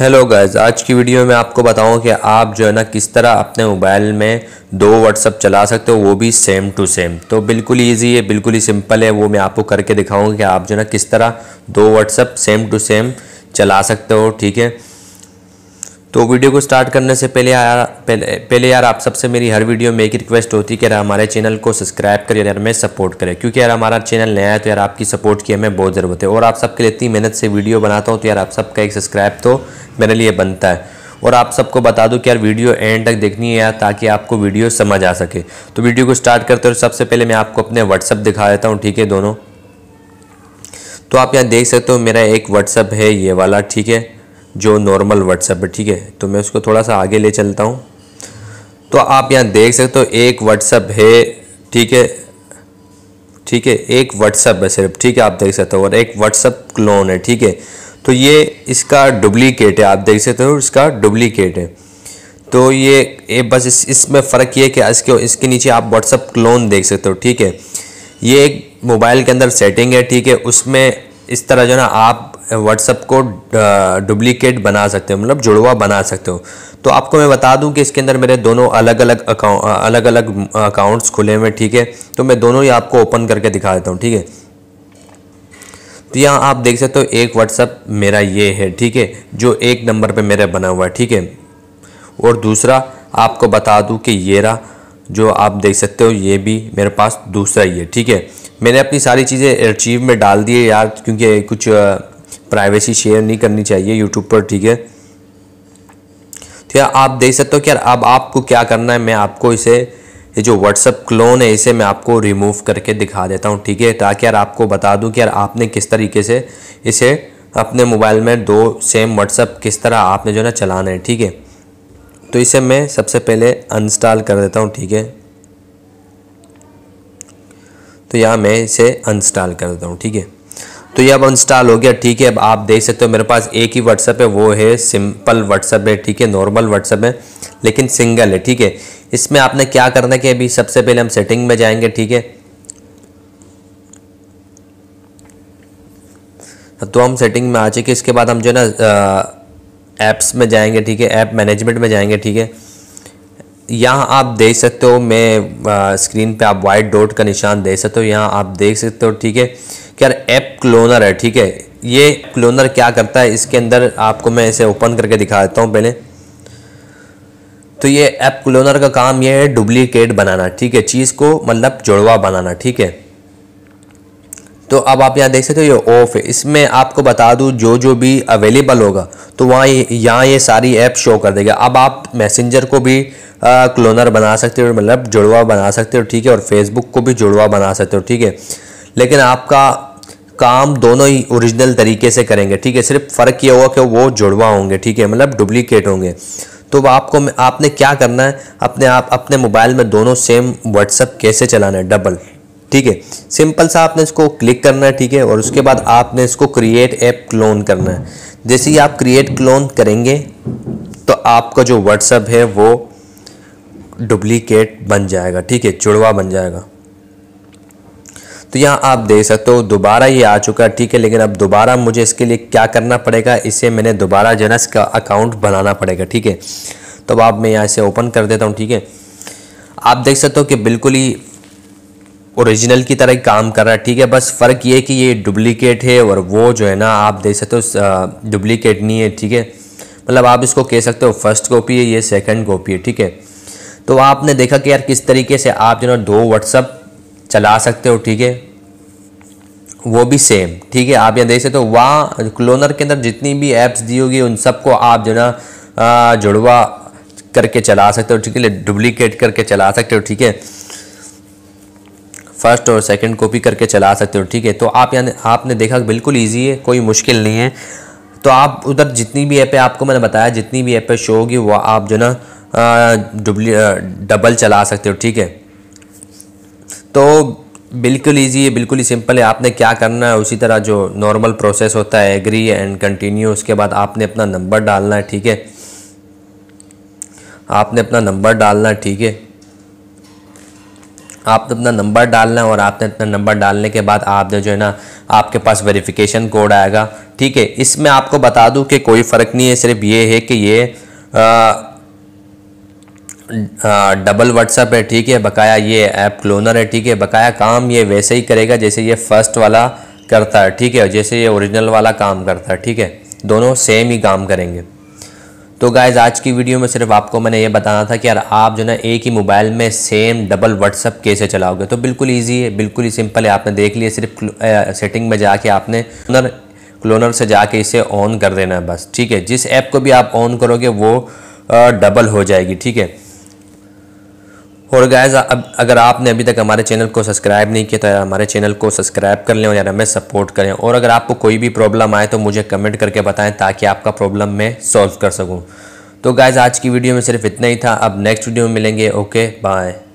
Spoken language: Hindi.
हेलो गाइज आज की वीडियो में आपको बताऊं कि आप जो है ना किस तरह अपने मोबाइल में दो व्हाट्सअप चला सकते हो वो भी सेम टू सेम तो बिल्कुल इजी है बिल्कुल ही सिंपल है वो मैं आपको करके दिखाऊंगा कि आप जो है ना किस तरह दो व्हाट्सअप सेम टू सेम चला सकते हो ठीक है तो वीडियो को स्टार्ट करने से पहले यार पहले, पहले यार आप सबसे मेरी हर वीडियो में एक रिक्वेस्ट होती है कि यार हमारे चैनल को सब्सक्राइब करें यार हमें सपोर्ट करें क्योंकि यार हमारा चैनल नया है तो यार आपकी सपोर्ट की हमें बहुत ज़रूरत है और आप सबके लिए इतनी मेहनत से वीडियो बनाता हूँ तो यार आप सबका एक सब्सक्राइब तो मेरे लिए बनता है और आप सबको बता दूँ कि यार वीडियो एंड तक देखनी है यार ताकि आपको वीडियो समझ आ सके तो वीडियो को स्टार्ट करते हो सबसे पहले मैं आपको अपने व्हाट्सअप दिखा देता हूँ ठीक है दोनों तो आप यहाँ देख सकते हो मेरा एक व्हाट्सअप है ये वाला ठीक है जो नॉर्मल व्हाट्सएप है ठीक है तो मैं उसको थोड़ा सा आगे ले चलता हूँ तो आप यहाँ देख सकते हो एक व्हाट्सएप है ठीक है ठीक है एक व्हाट्सएप है सिर्फ ठीक है आप देख सकते हो और एक व्हाट्सएप क्लोन है ठीक है तो ये इसका डुप्लीकेट है आप देख सकते हो इसका डुप्लीकेट है तो ये ए, बस इस इसमें फ़र्क ये है कि इसके इसके नीचे आप व्हाट्सअप क्लोन देख सकते हो ठीक है ये एक मोबाइल के अंदर सेटिंग है ठीक है उसमें इस तरह जो ना आप व्हाट्सअप को डुप्लीकेट बना सकते हो मतलब जुड़वा बना सकते हो तो आपको मैं बता दूं कि इसके अंदर मेरे दोनों अलग अलग अकाउंट अलग अलग अकाउंट्स खुले हुए ठीक है तो मैं दोनों ही आपको ओपन करके दिखा देता हूँ ठीक है तो यहाँ आप देख सकते हो एक व्हाट्सअप मेरा ये है ठीक है जो एक नंबर पर मेरा बना हुआ है ठीक है और दूसरा आपको बता दूँ कि ये रहा जो आप देख सकते हो ये भी मेरे पास दूसरा ही है ठीक है मैंने अपनी सारी चीज़ें अचीव में डाल दिए यार क्योंकि कुछ प्राइवेसी शेयर नहीं करनी चाहिए यूट्यूब पर ठीक है तो यार आप देख सकते हो कि यार अब आपको क्या करना है मैं आपको इसे ये जो व्हाट्सअप क्लोन है इसे मैं आपको रिमूव करके दिखा देता हूँ ठीक है ताकि यार आपको बता दूँ कि यार आपने किस तरीके से इसे अपने मोबाइल में दो सेम व्हाट्सअप किस तरह आपने जो है ना चलाना है ठीक है तो इसे मैं सबसे पहले अनस्टॉल कर देता हूँ ठीक है तो यहाँ मैं इसे अनस्टॉल कर देता हूँ ठीक है तो ये अब इंस्टॉल हो गया ठीक है अब आप देख सकते हो मेरे पास एक ही व्हाट्सअप है वो है सिंपल व्हाट्सअप है ठीक है नॉर्मल व्हाट्सअप है लेकिन सिंगल है ठीक है इसमें आपने क्या करना है कि अभी सबसे पहले हम सेटिंग में जाएंगे ठीक है तो हम सेटिंग में आ चुके इसके बाद हम जो है ना ऐप्स में जाएंगे ठीक है ऐप मैनेजमेंट में जाएंगे ठीक है यहाँ आप देख सकते हो मैं स्क्रीन पे आप वाइट डॉट का निशान दे सकते हो यहाँ आप देख सकते हो ठीक है कि यार ऐप क्लोनर है ठीक है ये क्लोनर क्या करता है इसके अंदर आपको मैं इसे ओपन करके दिखा देता हूँ पहले तो ये ऐप क्लोनर का काम ये है डुप्लीकेट बनाना ठीक है चीज़ को मतलब जुड़वा बनाना ठीक है तो अब आप यहाँ देख सकते हो ये ऑफ है इसमें आपको बता दूँ जो जो भी अवेलेबल होगा तो वहाँ यहाँ ये सारी ऐप शो कर देगा अब आप मैसेंजर को भी आ, क्लोनर बना सकते हो मतलब जुड़वा बना सकते हो ठीक है और फेसबुक को भी जुड़वा बना सकते हो ठीक है लेकिन आपका काम दोनों ही ओरिजिनल तरीके से करेंगे ठीक है सिर्फ फ़र्क ये होगा कि वो जुड़वा होंगे ठीक है मतलब डुप्लीकेट होंगे तो आपको आपने क्या करना है अपने आप अपने मोबाइल में दोनों सेम व्हाट्सअप कैसे चलाना है डबल ठीक है सिंपल सा आपने इसको क्लिक करना है ठीक है और उसके बाद आपने इसको क्रिएट ऐप क्लोन करना है जैसे ही आप क्रिएट क्लोन करेंगे तो आपका जो व्हाट्सअप है वो डुप्लीकेट बन जाएगा ठीक है जुड़वा बन जाएगा तो यहाँ आप देख सकते हो दोबारा ये आ चुका है ठीक है लेकिन अब दोबारा मुझे इसके लिए क्या करना पड़ेगा इसे मैंने दोबारा जो है ना इसका अकाउंट बनाना पड़ेगा ठीक है तो अब आप मैं यहाँ इसे ओपन कर देता हूँ ठीक है आप देख सकते हो कि बिल्कुल ही ओरिजिनल की तरह ही काम कर रहा है ठीक है बस फ़र्क ये कि ये डुप्लीकेट है और वो जो है ना आप देख सकते हो डुप्लीकेट नहीं है ठीक है मतलब आप इसको कह सकते हो फर्स्ट कॉपी है ये सेकंड कॉपी है ठीक है तो आपने देखा कि यार किस तरीके से आप जो ना दो व्हाट्सअप चला सकते हो ठीक है वो भी सेम ठीक है आप यहाँ देख सकते हो वहाँ क्लोनर के अंदर जितनी भी ऐप्स दी होगी उन सबको आप जो ना जुड़वा करके चला सकते हो ठीक है डुप्लीकेट करके चला सकते हो ठीक है फर्स्ट और सेकंड कॉपी करके चला सकते हो ठीक है तो आप यहाँ आपने देखा बिल्कुल ईजी है कोई मुश्किल नहीं है तो आप उधर जितनी भी ऐप है आपको मैंने बताया जितनी भी ऐप शो होगी वह आप जो ना डुप्ली डबल चला सकते हो ठीक है तो बिल्कुल इजी है बिल्कुल ही सिंपल है आपने क्या करना है उसी तरह जो नॉर्मल प्रोसेस होता है एग्री एंड कंटिन्यू उसके बाद आपने अपना नंबर डालना है ठीक है आपने अपना नंबर डालना है ठीक है आपने अपना नंबर डालना है और आपने अपना नंबर डालने के बाद आपने जो है ना आपके पास वेरिफिकेशन कोड आएगा ठीक है इसमें आपको बता दूं कि कोई फ़र्क नहीं है सिर्फ ये है कि ये आ, डबल व्हाट्सएप है ठीक है बकाया ये ऐप क्लोनर है ठीक है बकाया काम ये वैसे ही करेगा जैसे ये फर्स्ट वाला करता है ठीक है जैसे ये ओरिजिनल वाला काम करता है ठीक है दोनों सेम ही काम करेंगे तो गाइज़ आज की वीडियो में सिर्फ आपको मैंने ये बताना था कि यार आप जो ना एक ही मोबाइल में सेम डबल व्हाट्सअप कैसे चलाओगे तो बिल्कुल ईजी है बिल्कुल ही सिंपल है आपने देख लिया सिर्फ सेटिंग में जाके आपने क्लोनर क्लोनर से जाके इसे ऑन कर देना है बस ठीक है जिस ऐप को भी आप ऑन करोगे वो डबल हो जाएगी ठीक है और गैज़ अब अगर आपने अभी तक हमारे चैनल को सब्सक्राइब नहीं किया तो यार हमारे चैनल को सब्सक्राइब कर लें और यार हमें सपोर्ट करें और अगर आपको कोई भी प्रॉब्लम आए तो मुझे कमेंट करके बताएं ताकि आपका प्रॉब्लम मैं सॉल्व कर सकूं तो गैज़ आज की वीडियो में सिर्फ इतना ही था अब नेक्स्ट वीडियो में मिलेंगे ओके बाय